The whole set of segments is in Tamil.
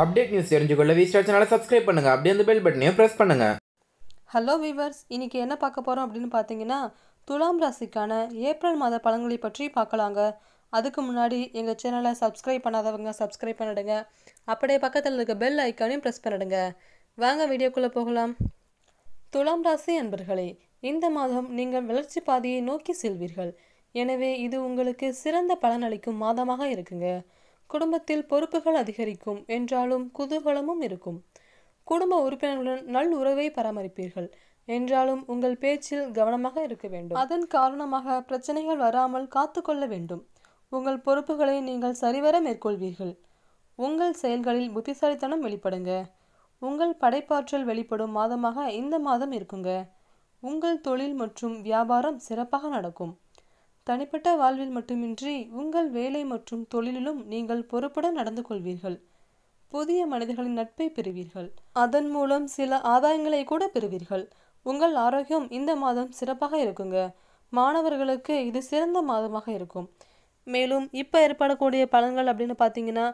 அப்டேட் நியூஸ் தெரிஞ்சுக்கொள்ள வி ஸ்டார் சேனலை சப்ஸ்கிரைப் பண்ணுங்கள் அப்படியே அந்த பெல் பட்டனையும் ப்ரெஸ் பண்ணுங்கள் ஹலோ வீவர்ஸ் இன்றைக்கி என்ன பார்க்க போகிறோம் அப்படின்னு பார்த்தீங்கன்னா துலாம் ராசிக்கான ஏப்ரல் மாத பழங்களை பற்றி பார்க்கலாங்க அதுக்கு முன்னாடி எங்கள் சேனலை சப்ஸ்கிரைப் பண்ணாதவங்க சப்ஸ்கிரைப் பண்ணிடுங்க அப்படியே பக்கத்தில் இருக்க பெல் ஐக்கானையும் ப்ரெஸ் பண்ணிடுங்க வாங்க வீடியோக்குள்ளே போகலாம் துலாம் ராசி அன்பர்களே இந்த மாதம் நீங்கள் வளர்ச்சி பாதையை நோக்கி செல்வீர்கள் எனவே இது உங்களுக்கு சிறந்த பலனளிக்கும் மாதமாக இருக்குங்க குடும்பத்தில் பொறுப்புகள் அதிகரிக்கும் என்றாலும் குதூகலமும் இருக்கும் குடும்ப உறுப்பினர்களுடன் நல் உறவை பராமரிப்பீர்கள் என்றாலும் உங்கள் பேச்சில் கவனமாக இருக்க வேண்டும் அதன் காரணமாக பிரச்சனைகள் வராமல் காத்துக்கொள்ள வேண்டும் உங்கள் பொறுப்புகளை நீங்கள் சரிவர மேற்கொள்வீர்கள் உங்கள் செயல்களில் புத்திசாலித்தனம் வெளிப்படுங்க உங்கள் படைப்பாற்றல் வெளிப்படும் மாதமாக இந்த மாதம் இருக்குங்க உங்கள் தொழில் மற்றும் வியாபாரம் சிறப்பாக நடக்கும் தனிப்பட்ட வாழ்வில் மட்டுமின்றி உங்கள் வேலை மற்றும் தொழிலிலும் நீங்கள் பொறுப்பட நடந்து கொள்வீர்கள் புதிய மனிதர்களின் நட்பை பெறுவீர்கள் அதன் மூலம் சில ஆதாயங்களை கூட பெறுவீர்கள் உங்கள் ஆரோக்கியம் இந்த மாதம் சிறப்பாக இருக்குங்க மாணவர்களுக்கு இது சிறந்த மாதமாக இருக்கும் மேலும் இப்போ ஏற்படக்கூடிய பலன்கள் அப்படின்னு பார்த்தீங்கன்னா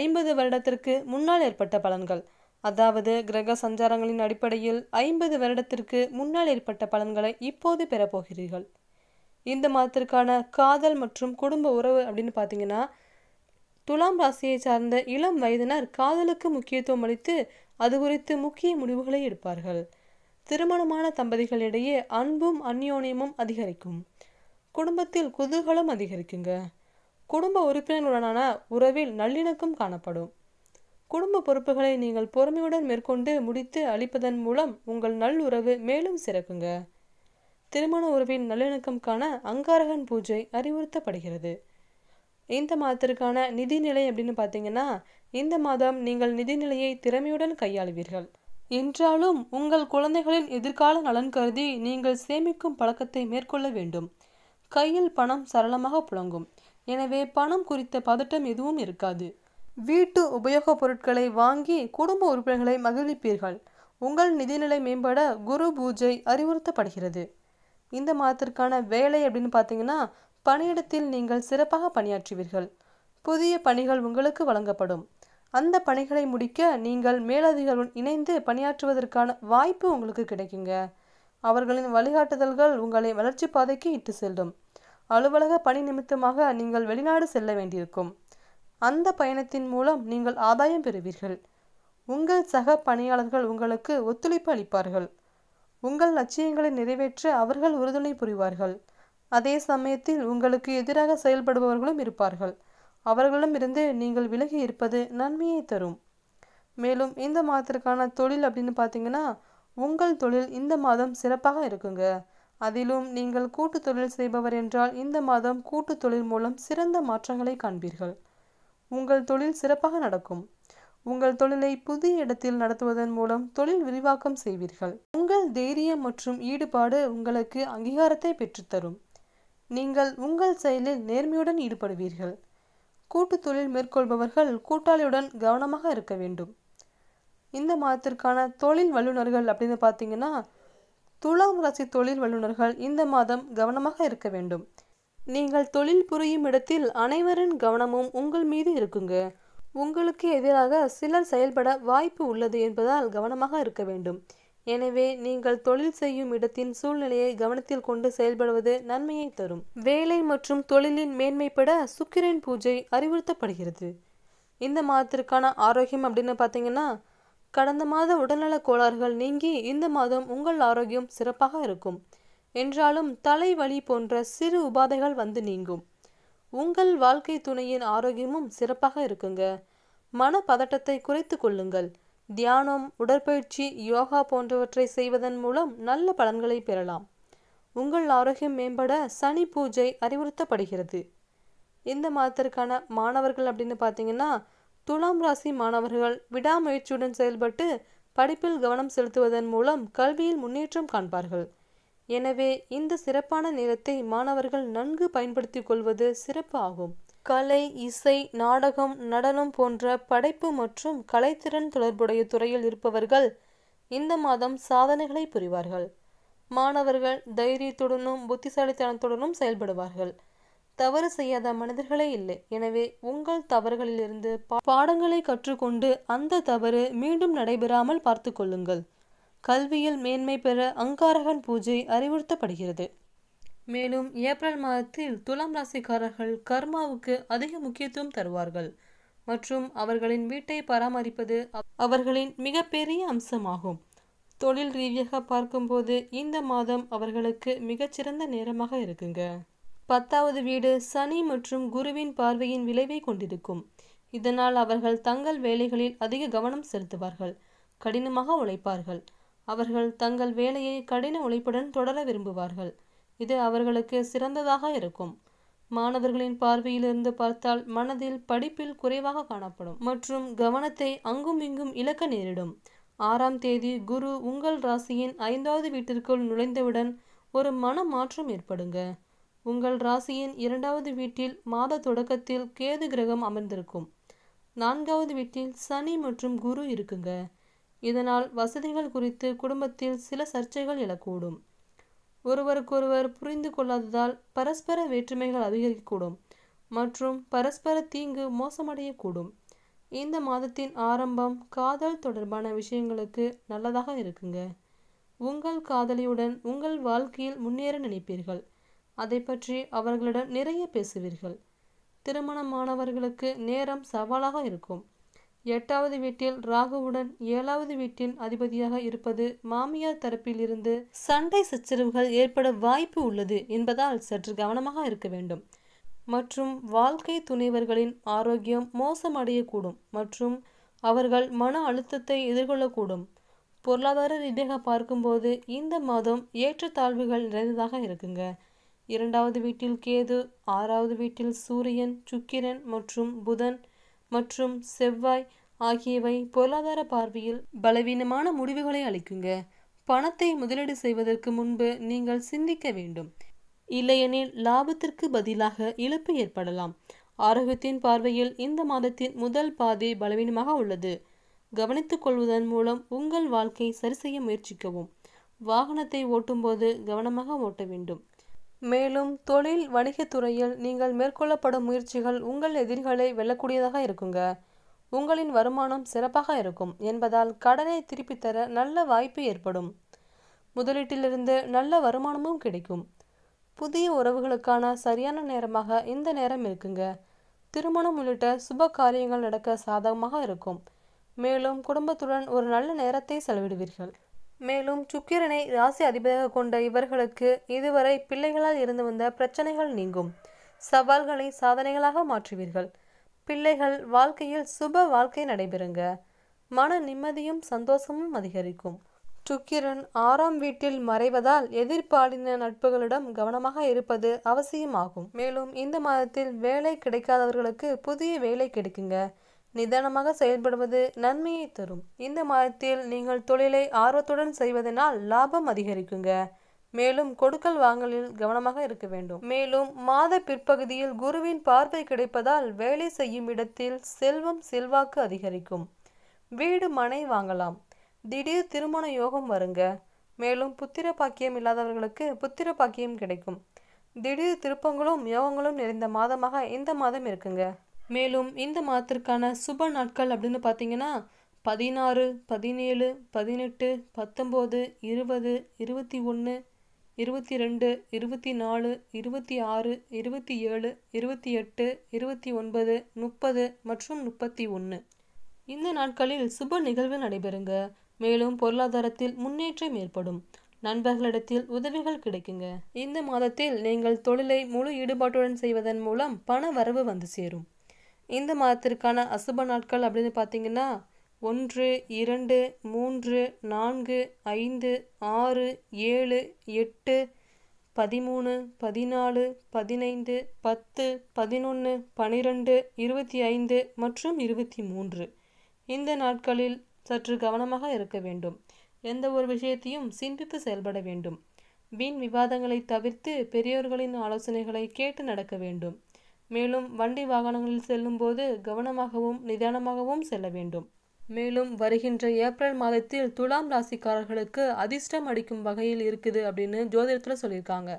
ஐம்பது வருடத்திற்கு முன்னால் ஏற்பட்ட பலன்கள் அதாவது கிரக சஞ்சாரங்களின் அடிப்படையில் ஐம்பது வருடத்திற்கு முன்னால் ஏற்பட்ட பலன்களை இப்போது பெறப்போகிறீர்கள் இந்த மாதத்திற்கான காதல் மற்றும் குடும்ப உறவு அப்படின்னு பார்த்தீங்கன்னா துலாம் ராசியை சார்ந்த இளம் வயதினர் காதலுக்கு முக்கியத்துவம் அளித்து அது குறித்து முக்கிய முடிவுகளை எடுப்பார்கள் திருமணமான தம்பதிகளிடையே அன்பும் அந்யோன்யமும் அதிகரிக்கும் குடும்பத்தில் குதூகலம் அதிகரிக்குங்க குடும்ப உறுப்பினர்களுடனான உறவில் நல்லிணக்கம் காணப்படும் குடும்ப பொறுப்புகளை நீங்கள் பொறுமையுடன் மேற்கொண்டு முடித்து அளிப்பதன் மூலம் உங்கள் நல்லுறவு மேலும் சிறக்குங்க திருமண உறவின் நல்லிணக்கம் காண அங்காரகன் பூஜை அறிவுறுத்தப்படுகிறது இந்த மாதத்திற்கான நிதிநிலை அப்படின்னு பார்த்தீங்கன்னா இந்த மாதம் நீங்கள் நிதிநிலையை திறமையுடன் கையாளுவீர்கள் என்றாலும் உங்கள் குழந்தைகளின் எதிர்கால நலன் கருதி நீங்கள் சேமிக்கும் பழக்கத்தை மேற்கொள்ள வேண்டும் கையில் பணம் சரளமாக புழங்கும் எனவே பணம் குறித்த பதட்டம் எதுவும் இருக்காது வீட்டு உபயோகப் பொருட்களை வாங்கி குடும்ப உறுப்பினர்களை மகிழ்விப்பீர்கள் உங்கள் நிதிநிலை மேம்பட குரு பூஜை அறிவுறுத்தப்படுகிறது இந்த மாதத்திற்கான வேலை அப்படின்னு பார்த்தீங்கன்னா பணியிடத்தில் நீங்கள் சிறப்பாக பணியாற்றுவீர்கள் புதிய பணிகள் உங்களுக்கு வழங்கப்படும் அந்த பணிகளை முடிக்க நீங்கள் மேலதிகளுடன் இணைந்து பணியாற்றுவதற்கான வாய்ப்பு உங்களுக்கு கிடைக்குங்க அவர்களின் வழிகாட்டுதல்கள் உங்களை வளர்ச்சி பாதைக்கு இட்டு செல்லும் அலுவலக பணி நிமித்தமாக நீங்கள் வெளிநாடு செல்ல வேண்டியிருக்கும் அந்த பயணத்தின் மூலம் நீங்கள் ஆதாயம் பெறுவீர்கள் உங்கள் சக பணியாளர்கள் உங்களுக்கு ஒத்துழைப்பு அளிப்பார்கள் உங்கள் லட்சியங்களை நிறைவேற்ற அவர்கள் உறுதுணை புரிவார்கள் அதே சமயத்தில் உங்களுக்கு எதிராக செயல்படுபவர்களும் இருப்பார்கள் அவர்களிடம் இருந்து நீங்கள் விலகி இருப்பது நன்மையை தரும் மேலும் இந்த மாதத்திற்கான தொழில் அப்படின்னு பார்த்தீங்கன்னா உங்கள் தொழில் இந்த மாதம் சிறப்பாக இருக்குங்க அதிலும் நீங்கள் கூட்டு தொழில் செய்பவர் என்றால் இந்த மாதம் கூட்டு தொழில் மூலம் சிறந்த மாற்றங்களை காண்பீர்கள் உங்கள் தொழில் சிறப்பாக நடக்கும் உங்கள் தொழிலை புதிய இடத்தில் நடத்துவதன் மூலம் தொழில் விரிவாக்கம் செய்வீர்கள் உங்கள் தைரியம் மற்றும் ஈடுபாடு உங்களுக்கு அங்கீகாரத்தை பெற்றுத்தரும் நீங்கள் உங்கள் செயலில் நேர்மையுடன் ஈடுபடுவீர்கள் கூட்டு தொழில் மேற்கொள்பவர்கள் கூட்டாளியுடன் கவனமாக இருக்க வேண்டும் இந்த மாதத்திற்கான தொழில் வல்லுநர்கள் அப்படின்னு பார்த்தீங்கன்னா துலாம் ராசி தொழில் வல்லுநர்கள் இந்த மாதம் கவனமாக இருக்க வேண்டும் நீங்கள் தொழில் புரியும் இடத்தில் அனைவரின் கவனமும் உங்கள் மீது இருக்குங்க உங்களுக்கு எதிராக சிலர் செயல்பட வாய்ப்பு உள்ளது என்பதால் கவனமாக இருக்க வேண்டும் எனவே நீங்கள் தொழில் செய்யும் இடத்தின் சூழ்நிலையை கவனத்தில் கொண்டு செயல்படுவது நன்மையை தரும் வேலை மற்றும் தொழிலின் மேன்மைப்பட சுக்கிரன் பூஜை அறிவுறுத்தப்படுகிறது இந்த மாதத்திற்கான ஆரோக்கியம் அப்படின்னு பார்த்தீங்கன்னா கடந்த மாத உடல்நலக் கோளாறுகள் நீங்கி இந்த மாதம் உங்கள் ஆரோக்கியம் சிறப்பாக இருக்கும் என்றாலும் தலைவலி போன்ற சிறு உபாதைகள் வந்து நீங்கும் உங்கள் வாழ்க்கை துணையின் ஆரோக்கியமும் சிறப்பாக இருக்குங்க மன பதட்டத்தை குறைத்து கொள்ளுங்கள் தியானம் உடற்பயிற்சி யோகா போன்றவற்றை செய்வதன் மூலம் நல்ல பலன்களை பெறலாம் உங்கள் ஆரோக்கியம் மேம்பட சனி பூஜை அறிவுறுத்தப்படுகிறது இந்த மாதத்திற்கான மாணவர்கள் அப்படின்னு பார்த்தீங்கன்னா துலாம் ராசி மாணவர்கள் விடாமுயற்சியுடன் செயல்பட்டு படிப்பில் கவனம் செலுத்துவதன் மூலம் கல்வியில் முன்னேற்றம் காண்பார்கள் எனவே இந்த சிறப்பான நேரத்தை மாணவர்கள் நன்கு பயன்படுத்திக் கொள்வது சிறப்பு ஆகும் கலை இசை நாடகம் நடனம் போன்ற படைப்பு மற்றும் கலைத்திறன் தொடர்புடைய துறையில் இருப்பவர்கள் இந்த மாதம் சாதனைகளை புரிவார்கள் மாணவர்கள் தைரியத்துடனும் புத்திசாலித்தனத்துடனும் செயல்படுவார்கள் தவறு செய்யாத மனிதர்களே இல்லை எனவே உங்கள் தவறுகளிலிருந்து பாடங்களை கற்றுக்கொண்டு அந்த தவறு மீண்டும் நடைபெறாமல் பார்த்து கொள்ளுங்கள் கல்வியில் மேன்மை பெற அங்காரகன் பூஜை அறிவுறுத்தப்படுகிறது மேலும் ஏப்ரல் மாதத்தில் துலாம் ராசிக்காரர்கள் கர்மாவுக்கு அதிக முக்கியத்துவம் தருவார்கள் மற்றும் அவர்களின் வீட்டை பராமரிப்பது அவர்களின் மிகப்பெரிய அம்சமாகும் தொழில் ரீதியாக பார்க்கும்போது இந்த மாதம் அவர்களுக்கு மிகச்சிறந்த நேரமாக இருக்குங்க பத்தாவது வீடு சனி மற்றும் குருவின் பார்வையின் விளைவை கொண்டிருக்கும் இதனால் அவர்கள் தங்கள் வேலைகளில் அதிக கவனம் செலுத்துவார்கள் கடினமாக உழைப்பார்கள் அவர்கள் தங்கள் வேலையை கடின உழைப்புடன் தொடர விரும்புவார்கள் இது அவர்களுக்கு சிறந்ததாக இருக்கும் மாணவர்களின் பார்வையிலிருந்து பார்த்தால் மனதில் படிப்பில் குறைவாக காணப்படும் மற்றும் கவனத்தை அங்கும் இங்கும் இழக்க நேரிடும் ஆறாம் தேதி குரு உங்கள் ராசியின் ஐந்தாவது வீட்டிற்குள் நுழைந்தவுடன் ஒரு மன மாற்றம் ஏற்படுங்க உங்கள் ராசியின் இரண்டாவது வீட்டில் மாத தொடக்கத்தில் கேது கிரகம் அமர்ந்திருக்கும் நான்காவது வீட்டில் சனி மற்றும் குரு இருக்குங்க இதனால் வசதிகள் குறித்து குடும்பத்தில் சில சர்ச்சைகள் எழக்கூடும் ஒருவருக்கொருவர் புரிந்து கொள்ளாததால் பரஸ்பர வேற்றுமைகள் அதிகரிக்கக்கூடும் மற்றும் பரஸ்பர தீங்கு மோசமடையக்கூடும் இந்த மாதத்தின் ஆரம்பம் காதல் தொடர்பான விஷயங்களுக்கு நல்லதாக இருக்குங்க உங்கள் காதலியுடன் உங்கள் வாழ்க்கையில் முன்னேற நினைப்பீர்கள் அதை பற்றி அவர்களிடம் நிறைய பேசுவீர்கள் திருமணமானவர்களுக்கு நேரம் சவாலாக இருக்கும் எட்டாவது வீட்டில் ராகுவுடன் ஏழாவது வீட்டில் அதிபதியாக இருப்பது மாமியார் தரப்பில் இருந்து சண்டை சச்சரவுகள் ஏற்பட வாய்ப்பு உள்ளது என்பதால் சற்று கவனமாக இருக்க வேண்டும் மற்றும் வாழ்க்கை துணைவர்களின் ஆரோக்கியம் மோசமடையக்கூடும் மற்றும் அவர்கள் மன அழுத்தத்தை எதிர்கொள்ளக்கூடும் பொருளாதார ரீதியாக பார்க்கும்போது இந்த மாதம் ஏற்றத்தாழ்வுகள் நிறைந்ததாக இருக்குங்க இரண்டாவது வீட்டில் கேது ஆறாவது வீட்டில் சூரியன் சுக்கிரன் மற்றும் புதன் மற்றும் செவ்வாய் ஆகியவை பொருளாதார பார்வையில் பலவீனமான முடிவுகளை அளிக்குங்க பணத்தை முதலீடு செய்வதற்கு முன்பு நீங்கள் சிந்திக்க வேண்டும் இல்லையெனில் லாபத்திற்கு பதிலாக இழப்பு ஏற்படலாம் ஆரோக்கியத்தின் பார்வையில் இந்த மாதத்தின் முதல் பாதி பலவீனமாக உள்ளது கவனித்துக் கொள்வதன் மூலம் உங்கள் வாழ்க்கை சரிசெய்ய முயற்சிக்கவும் வாகனத்தை ஓட்டும்போது கவனமாக ஓட்ட வேண்டும் மேலும் தொழில் வணிகத்துறையில் நீங்கள் மேற்கொள்ளப்படும் முயற்சிகள் உங்கள் எதிரிகளை வெல்லக்கூடியதாக இருக்குங்க உங்களின் வருமானம் சிறப்பாக இருக்கும் என்பதால் கடனை திருப்பித் தர நல்ல வாய்ப்பு ஏற்படும் முதலீட்டிலிருந்து நல்ல வருமானமும் கிடைக்கும் புதிய உறவுகளுக்கான சரியான நேரமாக இந்த நேரம் இருக்குங்க திருமணம் உள்ளிட்ட சுப காரியங்கள் நடக்க சாதகமாக இருக்கும் மேலும் குடும்பத்துடன் ஒரு நல்ல நேரத்தை செலவிடுவீர்கள் மேலும் சுக்கிரனை ராசி அதிபராக கொண்ட இவர்களுக்கு இதுவரை பிள்ளைகளால் இருந்து வந்த பிரச்சனைகள் நீங்கும் சவால்களை சாதனைகளாக மாற்றுவீர்கள் பிள்ளைகள் வாழ்க்கையில் சுப வாழ்க்கை நடைபெறுங்க மன நிம்மதியும் சந்தோஷமும் அதிகரிக்கும் சுக்கிரன் ஆறாம் வீட்டில் மறைவதால் எதிர்பாலின நட்புகளிடம் கவனமாக இருப்பது அவசியமாகும் மேலும் இந்த மாதத்தில் வேலை கிடைக்காதவர்களுக்கு புதிய வேலை கிடைக்குங்க நிதானமாக செயல்படுவது நன்மையை தரும் இந்த மாதத்தில் நீங்கள் தொழிலை ஆர்வத்துடன் செய்வதனால் லாபம் அதிகரிக்குங்க மேலும் கொடுக்கல் வாங்கலில் கவனமாக இருக்க வேண்டும் மேலும் மாத பிற்பகுதியில் குருவின் பார்வை கிடைப்பதால் வேலை செய்யும் இடத்தில் செல்வம் செல்வாக்கு அதிகரிக்கும் வீடு மனை வாங்கலாம் திடீர் திருமண யோகம் வருங்க மேலும் புத்திர பாக்கியம் இல்லாதவர்களுக்கு புத்திர பாக்கியம் கிடைக்கும் திடீர் திருப்பங்களும் யோகங்களும் நிறைந்த மாதமாக இந்த மாதம் இருக்குங்க மேலும் இந்த மாதத்திற்கான சுப நாட்கள் அப்படின்னு பார்த்தீங்கன்னா பதினாறு பதினேழு பதினெட்டு பத்தொம்போது இருபது இருபத்தி ஒன்று இருபத்தி ரெண்டு இருபத்தி நாலு இருபத்தி ஆறு இருபத்தி ஏழு இருபத்தி எட்டு இருபத்தி ஒன்பது முப்பது மற்றும் முப்பத்தி ஒன்று இந்த நாட்களில் சுப நிகழ்வு நடைபெறுங்க மேலும் பொருளாதாரத்தில் முன்னேற்றம் ஏற்படும் நண்பர்களிடத்தில் உதவிகள் கிடைக்குங்க இந்த மாதத்தில் நீங்கள் தொழிலை முழு ஈடுபாட்டுடன் செய்வதன் மூலம் பண வரவு வந்து சேரும் இந்த மாதத்திற்கான அசுப நாட்கள் அப்படின்னு பார்த்தீங்கன்னா ஒன்று இரண்டு மூன்று நான்கு ஐந்து ஆறு ஏழு எட்டு பதிமூணு பதினாலு பதினைந்து பத்து பதினொன்று பனிரெண்டு இருபத்தி ஐந்து மற்றும் இருபத்தி மூன்று இந்த நாட்களில் சற்று கவனமாக இருக்க வேண்டும் எந்த ஒரு விஷயத்தையும் சிந்தித்து செயல்பட வேண்டும் வீண் விவாதங்களை தவிர்த்து பெரியோர்களின் ஆலோசனைகளை கேட்டு நடக்க வேண்டும் மேலும் வண்டி வாகனங்களில் செல்லும்போது கவனமாகவும் நிதானமாகவும் செல்ல வேண்டும் மேலும் வருகின்ற ஏப்ரல் மாதத்தில் துலாம் ராசிக்காரர்களுக்கு அதிர்ஷ்டம் அடிக்கும் வகையில் இருக்குது அப்படின்னு ஜோதிடத்தில் சொல்லியிருக்காங்க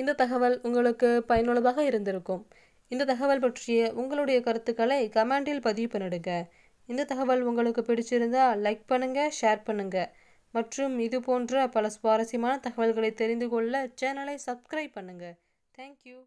இந்த தகவல் உங்களுக்கு பயனுள்ளதாக இருந்திருக்கும் இந்த தகவல் பற்றிய உங்களுடைய கருத்துக்களை கமெண்டில் பதிவு பண்ணிடுங்க இந்த தகவல் உங்களுக்கு பிடிச்சிருந்தால் லைக் பண்ணுங்கள் ஷேர் பண்ணுங்கள் மற்றும் இது போன்ற பல சுவாரஸ்யமான தகவல்களை தெரிந்து கொள்ள சேனலை சப்ஸ்கிரைப் பண்ணுங்கள் தேங்க்யூ